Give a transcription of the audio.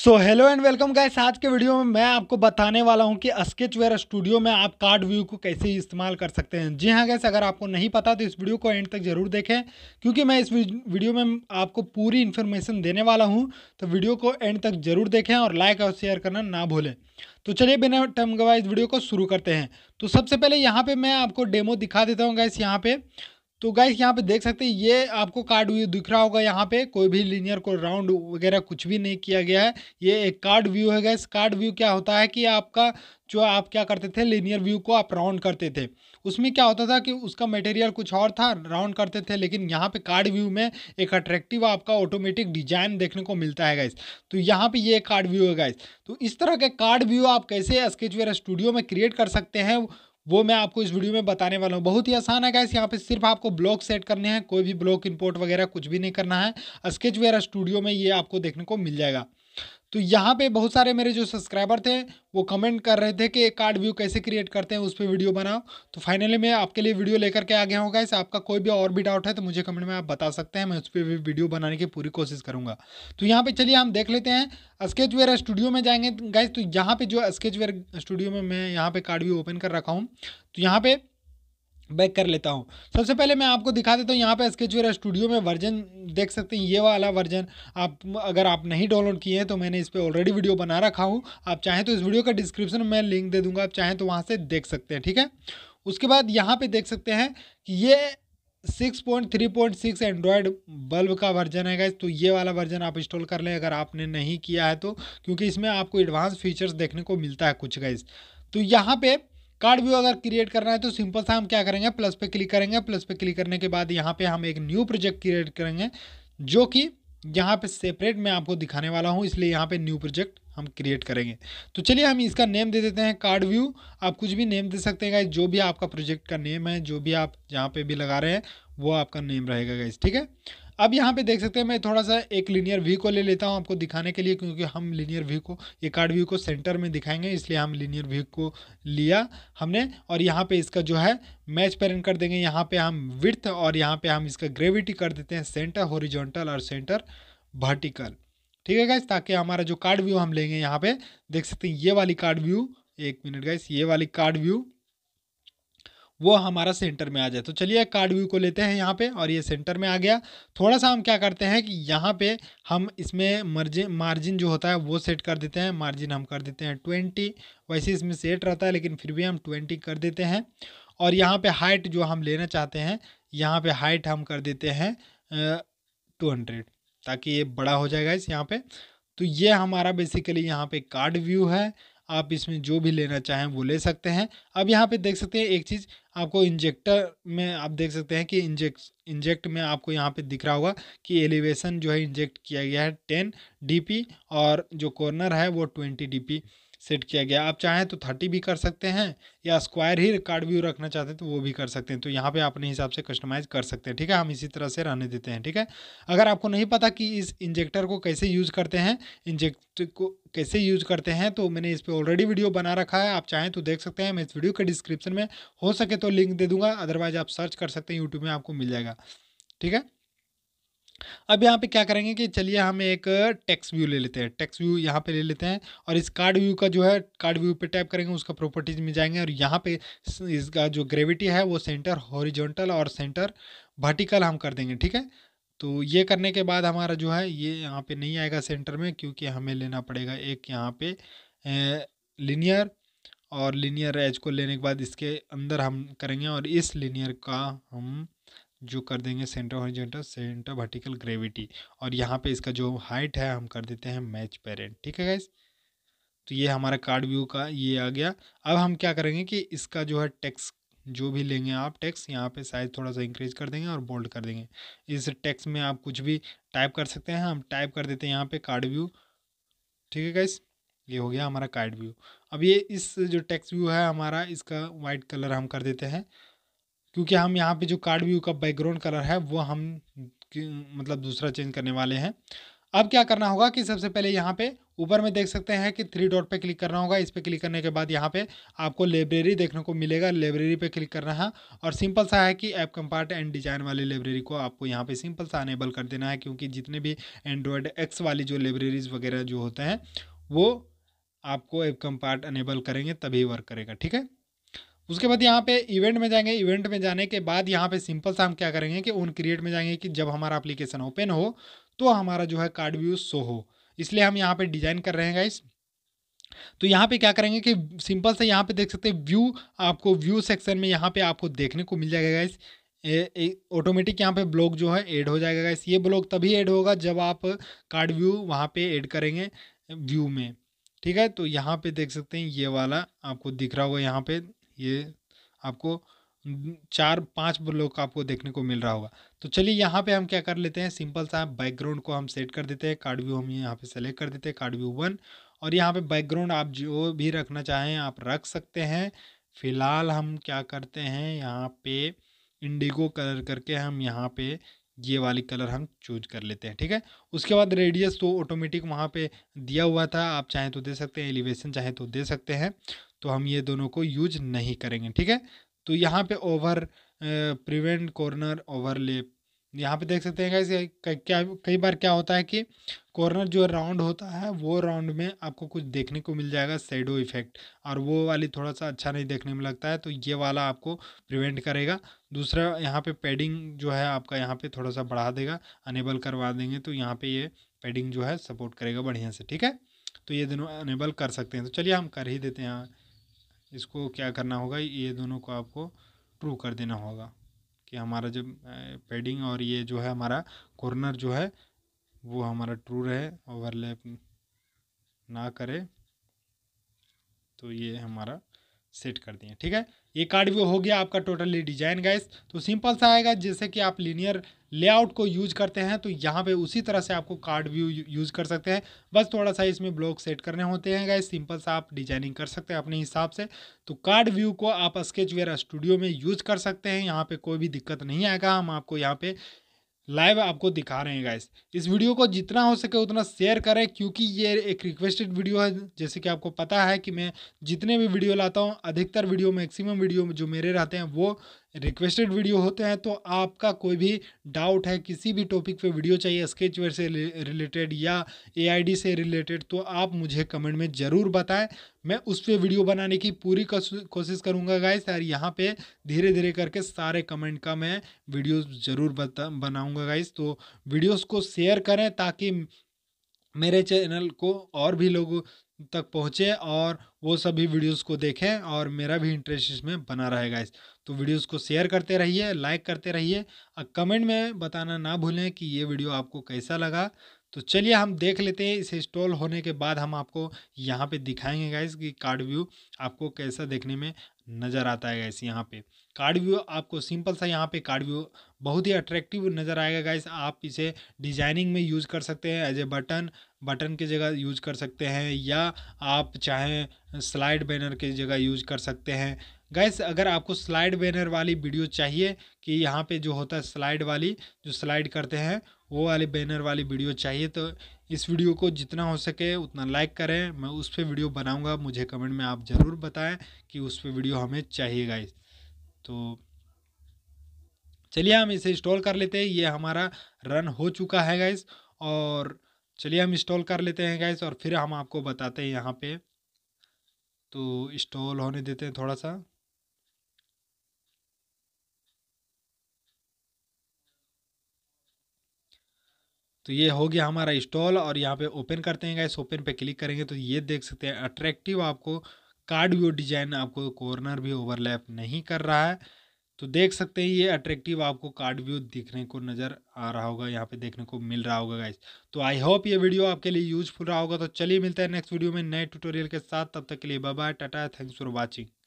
So hello and welcome guys आज के video में मैं आपको बताने वाला हूं कि स्केचवेयर स्टूडियो में आप कार्ड व्यू को कैसे इस्तेमाल कर सकते हैं जी हाँ गैस अगर आपको नहीं पता तो इस वीडियो को एंड तक ज़रूर देखें क्योंकि मैं इस वीडियो में आपको पूरी इन्फॉर्मेशन देने वाला हूं तो वीडियो को एंड तक ज़रूर देखें और लाइक और शेयर करना ना भूलें तो चलिए बिना टर्म गवा इस वीडियो को शुरू करते हैं तो सबसे पहले यहाँ पर मैं आपको डेमो दिखा देता हूँ गैस यहाँ पर तो गाइस यहाँ पे देख सकते हैं ये आपको कार्ड व्यू दिख रहा होगा यहाँ पे कोई भी लीनियर को राउंड वगैरह कुछ भी नहीं किया गया है ये एक कार्ड व्यू है गाइस कार्ड व्यू क्या होता है कि आपका जो आप क्या करते थे लीनियर व्यू को आप राउंड करते थे उसमें क्या होता था कि उसका मटेरियल कुछ और था राउंड करते थे लेकिन यहाँ पे कार्ड व्यू में एक अट्रैक्टिव आपका ऑटोमेटिक डिजाइन देखने को मिलता है गाइस तो यहाँ पे ये कार्ड व्यू है गाइस तो इस तरह के कार्ड व्यू आप कैसे स्केचवेयर स्टूडियो में क्रिएट कर सकते हैं वो मैं आपको इस वीडियो में बताने वाला हूँ बहुत ही आसान है गैस यहाँ पे सिर्फ आपको ब्लॉक सेट करने हैं कोई भी ब्लॉक इंपोर्ट वगैरह कुछ भी नहीं करना है स्केच वगैरह स्टूडियो में ये आपको देखने को मिल जाएगा तो यहाँ पे बहुत सारे मेरे जो सब्सक्राइबर थे वो कमेंट कर रहे थे कि कार्ड व्यू कैसे क्रिएट करते हैं उस पर वीडियो बनाओ तो फाइनली मैं आपके लिए वीडियो लेकर के आ गया हूँ गाइस आपका कोई भी और भी डाउट है तो मुझे कमेंट में आप बता सकते हैं मैं उस पर भी वीडियो बनाने की पूरी कोशिश करूँगा तो यहाँ पर चलिए हम देख लेते हैं स्केचवेयर स्टूडियो में जाएंगे गाइज तो यहाँ पर जो स्केचवेयर स्टूडियो में मैं यहाँ पर कार्ड व्यू ओपन कर रखा हूँ तो यहाँ पर बैक कर लेता हूँ सबसे पहले मैं आपको दिखा देता हूँ यहाँ पे स्केचवेयर स्टूडियो में वर्जन देख सकते हैं ये वाला वर्जन आप अगर आप नहीं डाउनलोड किए हैं तो मैंने इस पर ऑलरेडी वीडियो बना रखा हूँ आप चाहें तो इस वीडियो का डिस्क्रिप्शन में लिंक दे दूँगा आप चाहें तो वहाँ से देख सकते हैं ठीक है उसके बाद यहाँ पर देख सकते हैं कि ये six point three point six android bulb का वर्जन है गाइज तो ये वाला वर्जन आप इंस्टॉल कर लें अगर आपने नहीं किया है तो क्योंकि इसमें आपको एडवांस फीचर्स देखने को मिलता है कुछ गाइज तो यहाँ पे कार्ड व्यू अगर क्रिएट करना है तो सिंपल सा हम क्या करेंगे प्लस पे क्लिक करेंगे प्लस पे क्लिक करने के बाद यहाँ पे हम एक न्यू प्रोजेक्ट क्रिएट करेंगे जो कि यहाँ पे सेपरेट मैं आपको दिखाने वाला हूँ इसलिए यहाँ पे न्यू प्रोजेक्ट हम क्रिएट करेंगे तो चलिए हम इसका नेम दे देते हैं कार्ड व्यू आप कुछ भी नेम दे सकते हैं जो भी आपका प्रोजेक्ट का नेम है जो भी आप जहाँ पे भी लगा रहे हैं वो आपका नेम रहेगा गाइज ठीक है अब यहाँ पे देख सकते हैं मैं थोड़ा सा एक लीनियर व्यू को ले लेता हूँ आपको दिखाने के लिए क्योंकि हम लीनियर व्यू को ये कार्ड व्यू को सेंटर में दिखाएंगे इसलिए हम लीनियर व्यू को लिया हमने और यहाँ पे इसका जो है मैच पैरन कर देंगे यहाँ पे हम विर्थ और यहाँ पे हम इसका ग्रेविटी कर देते हैं सेंटर होरिजोनटल और सेंटर वर्टिकल ठीक है गाइस ताकि हमारा जो कार्ड व्यू हम लेंगे यहाँ पे देख सकते हैं ये वाली कार्ड व्यू एक मिनट गाइस ये वाली कार्ड व्यू वो हमारा सेंटर में आ जाए तो चलिए कार्ड व्यू को लेते हैं यहाँ पे और ये सेंटर में आ गया थोड़ा सा हम क्या करते हैं कि यहाँ पे हम इसमें मर्जिन मार्जिन जो होता है वो सेट कर देते हैं मार्जिन हम कर देते हैं ट्वेंटी वैसे इसमें सेट रहता है लेकिन फिर भी हम ट्वेंटी कर देते हैं और यहाँ पर हाइट जो हम लेना चाहते हैं यहाँ पर हाइट हम कर देते हैं टू हंड्रेड ताकि ये बड़ा हो जाएगा इस यहाँ पर तो ये हमारा बेसिकली यहाँ पे कार्ड व्यू है आप इसमें जो भी लेना चाहें वो ले सकते हैं अब यहाँ पे देख सकते हैं एक चीज़ आपको इंजेक्टर में आप देख सकते हैं कि इंजेक्ट इंजेक्ट में आपको यहाँ पे दिख रहा होगा कि एलिवेशन जो है इंजेक्ट किया गया है टेन डीपी और जो कॉर्नर है वो ट्वेंटी डीपी सेट किया गया आप चाहें तो थर्टी भी कर सकते हैं या स्क्वायर ही कार्ड व्यू रखना चाहते हैं तो वो भी कर सकते हैं तो यहाँ पे अपने हिसाब से कस्टमाइज कर सकते हैं ठीक है हम इसी तरह से रहने देते हैं ठीक है अगर आपको नहीं पता कि इस इंजेक्टर को कैसे यूज़ करते हैं इंजेक्ट को कैसे यूज़ करते हैं तो मैंने इस पर ऑलरेडी वीडियो बना रखा है आप चाहें तो देख सकते हैं मैं इस वीडियो के डिस्क्रिप्शन में हो सके तो लिंक दे दूंगा अदरवाइज आप सर्च कर सकते हैं यूट्यूब में आपको मिल जाएगा ठीक है अब यहाँ पे क्या करेंगे कि चलिए हम एक टैक्स व्यू ले लेते हैं टैक्स व्यू यहाँ पे ले लेते हैं और इस कार्ड व्यू का जो है कार्ड व्यू पे टैप करेंगे उसका प्रॉपर्टीज में जाएंगे और यहाँ पे इसका जो ग्रेविटी है वो सेंटर हॉरिजॉन्टल और सेंटर वर्टिकल हम कर देंगे ठीक है तो ये करने के बाद हमारा जो है ये यहाँ पर नहीं आएगा सेंटर में क्योंकि हमें लेना पड़ेगा एक यहाँ पे लिनियर और लिनियर एज को लेने के बाद इसके अंदर हम करेंगे और इस लिनियर का हम जो कर देंगे centre horizontal centre vertical gravity और यहाँ पे इसका जो हाइट है हम कर देते हैं मैच पेरेंट ठीक है गाइज तो ये हमारा कार्ड व्यू का ये आ गया अब हम क्या करेंगे कि इसका जो है टेक्स जो भी लेंगे आप टेक्स यहाँ पे साइज थोड़ा सा इंक्रीज कर देंगे और बोल्ड कर देंगे इस टेक्स में आप कुछ भी टाइप कर सकते हैं हम टाइप कर देते हैं यहाँ पे कार्ड व्यू ठीक है गाइस ये हो गया हमारा कार्ड व्यू अब ये इस जो टेक्स व्यू है हमारा इसका वाइट कलर हम कर देते हैं क्योंकि हम यहाँ पे जो कार्ड व्यू का बैकग्राउंड कलर है वो हम मतलब दूसरा चेंज करने वाले हैं अब क्या करना होगा कि सबसे पहले यहाँ पे ऊपर में देख सकते हैं कि थ्री डॉट पे क्लिक करना होगा इस पर क्लिक करने के बाद यहाँ पे आपको लाइब्रेरी देखने को मिलेगा लाइब्रेरी पे क्लिक करना है और सिंपल सा है कि ऐप कंपार्ट एंड डिजाइन वाली लाइब्रेरी को आपको यहाँ पे सिंपल सा अनेबल कर देना है क्योंकि जितने भी एंड्रॉयड एक्स वाली जो लाइब्रेरीज वगैरह जो होते हैं वो आपको ऐप कंपार्ट अनेबल करेंगे तभी वर्क करेगा ठीक है उसके बाद यहाँ पे इवेंट में जाएंगे इवेंट में जाने के बाद यहाँ पे सिंपल सा हम क्या करेंगे कि उन क्रिएट में जाएंगे कि जब हमारा एप्लीकेशन ओपन हो तो हमारा जो है कार्ड व्यू शो हो इसलिए हम यहाँ पे डिजाइन कर रहे हैं गाइस तो यहाँ पे क्या करेंगे कि सिंपल से यहाँ पे देख सकते हैं व्यू आपको व्यू सेक्शन में यहाँ पे आपको देखने को मिल जाएगा गाइस ऑटोमेटिक यहाँ पे ब्लॉग जो है ऐड हो जाएगा गाइस ये ब्लॉग तभी ऐड होगा जब आप कार्ड व्यू वहाँ पे ऐड करेंगे व्यू में ठीक है तो यहाँ पे देख सकते हैं ये वाला आपको दिख रहा होगा यहाँ पे ये आपको चार पांच ब्लॉक आपको देखने को मिल रहा होगा तो चलिए यहाँ पे हम क्या कर लेते हैं सिंपल सा बैकग्राउंड को हम सेट कर देते हैं कार्ड व्यू हम यहाँ पे सेलेक्ट कर देते हैं कार्ड व्यू वन और यहाँ पे बैकग्राउंड आप जो भी रखना चाहें आप रख सकते हैं फिलहाल हम क्या करते हैं यहाँ पे इंडिगो कलर करके हम यहाँ पे ये वाली कलर हम चूज कर लेते हैं ठीक है उसके बाद रेडियस तो ऑटोमेटिक वहाँ पे दिया हुआ था आप चाहें तो दे सकते हैं एलिवेशन चाहें तो दे सकते हैं तो हम ये दोनों को यूज नहीं करेंगे ठीक है तो यहाँ पे ओवर प्रिवेंट कॉर्नर ओवरलेप यहाँ पे देख सकते हैं कैसे क्या कई बार क्या होता है कि कॉर्नर जो राउंड होता है वो राउंड में आपको कुछ देखने को मिल जाएगा शेडो इफेक्ट और वो वाली थोड़ा सा अच्छा नहीं देखने में लगता है तो ये वाला आपको प्रिवेंट करेगा दूसरा यहाँ पे पैडिंग जो है आपका यहाँ पे थोड़ा सा बढ़ा देगा अनेबल करवा देंगे तो यहाँ पर ये पैडिंग जो है सपोर्ट करेगा बढ़िया से ठीक है तो ये दोनों अनेबल कर सकते हैं तो चलिए हम कर ही देते हैं हाँ। इसको क्या करना होगा ये दोनों को आपको ट्रू कर देना होगा कि हमारा जब पेडिंग और ये जो है हमारा कॉर्नर जो है वो हमारा ट्रू रहे ओवरलैप ना करे तो ये हमारा सेट कर दिए ठीक है ये कार्ड भी हो गया आपका टोटली डिजाइन गाइस तो सिंपल सा आएगा जैसे कि आप लीनियर लेआउट को यूज करते हैं तो यहाँ पे उसी तरह से आपको कार्ड व्यू यूज कर सकते हैं बस थोड़ा सा इसमें ब्लॉक सेट करने होते हैं गाइस सिंपल सा आप डिजाइनिंग कर सकते हैं अपने हिसाब से तो कार्ड व्यू को आप स्केच वेयर स्टूडियो में यूज कर सकते हैं यहाँ पे कोई भी दिक्कत नहीं आएगा हम आपको यहाँ पे लाइव आपको दिखा रहे हैं गाइस इस वीडियो को जितना हो सके उतना शेयर करें क्योंकि ये एक रिक्वेस्टेड वीडियो है जैसे कि आपको पता है कि मैं जितने भी वीडियो लाता हूँ अधिकतर वीडियो मैक्सिमम वीडियो जो मेरे रहते हैं वो रिक्वेस्टेड वीडियो होते हैं तो आपका कोई भी डाउट है किसी भी टॉपिक पे वीडियो चाहिए स्केचवेयर से रिलेटेड या एआईडी से रिलेटेड तो आप मुझे कमेंट में ज़रूर बताएं मैं उस पर वीडियो बनाने की पूरी कोशिश करूँगा गाइस और यहाँ पे धीरे धीरे करके सारे कमेंट का मैं वीडियो ज़रूर बता बनाऊँगा गाइस तो वीडियोज़ को शेयर करें ताकि मेरे चैनल को और भी लोग तक पहुँचे और वो सभी वीडियोस को देखें और मेरा भी इंटरेस्ट इसमें बना रहेगा इस तो वीडियोस को शेयर करते रहिए लाइक करते रहिए और कमेंट में बताना ना भूलें कि ये वीडियो आपको कैसा लगा तो चलिए हम देख लेते हैं इसे इंस्टॉल होने के बाद हम आपको यहाँ पे दिखाएंगे गाइस कि कार्ड व्यू आपको कैसा देखने में नज़र आता है गाइस यहाँ पे कार्ड व्यू आपको सिंपल सा यहाँ पे कार्ड व्यू बहुत ही अट्रैक्टिव नज़र आएगा गाइस आप इसे डिज़ाइनिंग में यूज़ कर सकते हैं एज ए बटन बटन की जगह यूज कर सकते हैं या आप चाहें स्लाइड बैनर की जगह यूज कर सकते हैं गैस अगर आपको स्लाइड बैनर वाली वीडियो चाहिए कि यहाँ पे जो होता है स्लाइड वाली जो स्लाइड करते हैं वो वाली बैनर वाली वीडियो चाहिए तो इस वीडियो को जितना हो सके उतना लाइक करें मैं उस पर वीडियो बनाऊँगा मुझे कमेंट में आप ज़रूर बताएँ कि उस पर वीडियो हमें चाहिए गाइस तो चलिए हम इसे इंस्टॉल कर लेते हैं ये हमारा रन हो चुका है गाइस और चलिए हम इंस्टॉल कर लेते हैं गाइस और फिर हम आपको बताते हैं यहाँ पे तो इंस्टॉल होने देते हैं थोड़ा सा तो ये हो गया हमारा इंस्टॉल और यहाँ पे ओपन करते हैं गाइस ओपन पे क्लिक करेंगे तो ये देख सकते हैं अट्रैक्टिव आपको कार्ड व्यू डिजाइन आपको कॉर्नर भी ओवरलैप नहीं कर रहा है तो देख सकते हैं ये अट्रैक्टिव आपको कार्ड व्यू दिखने को नज़र आ रहा होगा यहाँ पे देखने को मिल रहा होगा गाइस तो आई होप ये वीडियो आपके लिए यूजफुल रहा होगा तो चलिए मिलता है नेक्स्ट वीडियो में नए ट्यूटोरियल के साथ तब तक के लिए bye bye tata thanks for watching